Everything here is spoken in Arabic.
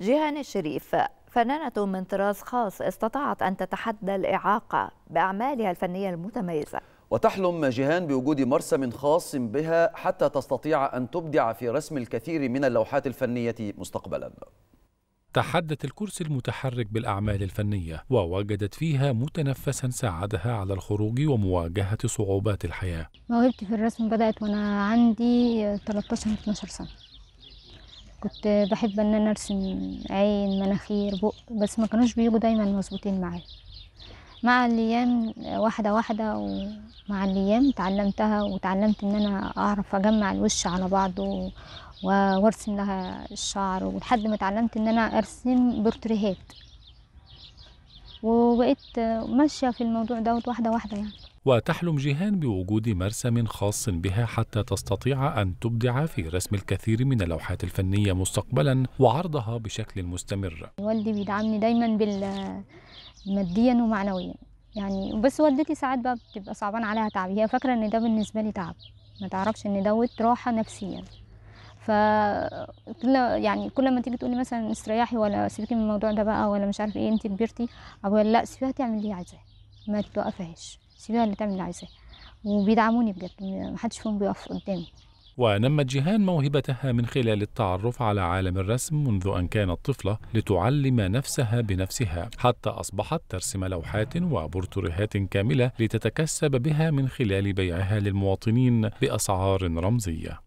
جيهان الشريف فنانة من طراز خاص استطاعت أن تتحدى الإعاقة بأعمالها الفنية المتميزة وتحلم جيهان بوجود مرسم خاص بها حتى تستطيع أن تبدع في رسم الكثير من اللوحات الفنية مستقبلاً تحدت الكرسي المتحرك بالأعمال الفنية ووجدت فيها متنفسا ساعدها على الخروج ومواجهة صعوبات الحياة موهبتي في الرسم بدأت وأنا عندي 13-12 سنة كنت بحب ان انا ارسم عين مناخير بق بس ما كانوش بيجوا دايما مظبوطين معايا مع الايام واحده واحده ومع الايام اتعلمتها وتعلمت ان انا اعرف اجمع الوش على بعضه وارسم لها الشعر ولحد ما اتعلمت ان انا ارسم بورتريهات وبقيت ماشيه في الموضوع دوت واحده واحده يعني وتحلم جيهان بوجود مرسم خاص بها حتى تستطيع أن تبدع في رسم الكثير من اللوحات الفنية مستقبلا وعرضها بشكل مستمر والدي بيدعمني دايما بال ماديا ومعنويا يعني بس والدتي ساعات بقى بتبقى صعبان عليها تعب هي فاكرة إن ده بالنسبة لي تعب ما تعرفش إن دوت راحة نفسيا ف يعني كل ما تيجي تقولي مثلا استريحي ولا سيبكي من الموضوع ده بقى ولا مش عارف ايه انت كبرتي او لا سيبيها تعمل اللي عايزاه ما توقفهاش سيبيها اللي تعمل اللي عايزاه وبيدعموني بجد محدش فيهم بيقف قدامي ونمت جيهان موهبتها من خلال التعرف على عالم الرسم منذ أن كانت طفلة لتعلم نفسها بنفسها حتى أصبحت ترسم لوحات وبرتريهات كاملة لتتكسب بها من خلال بيعها للمواطنين بأسعار رمزية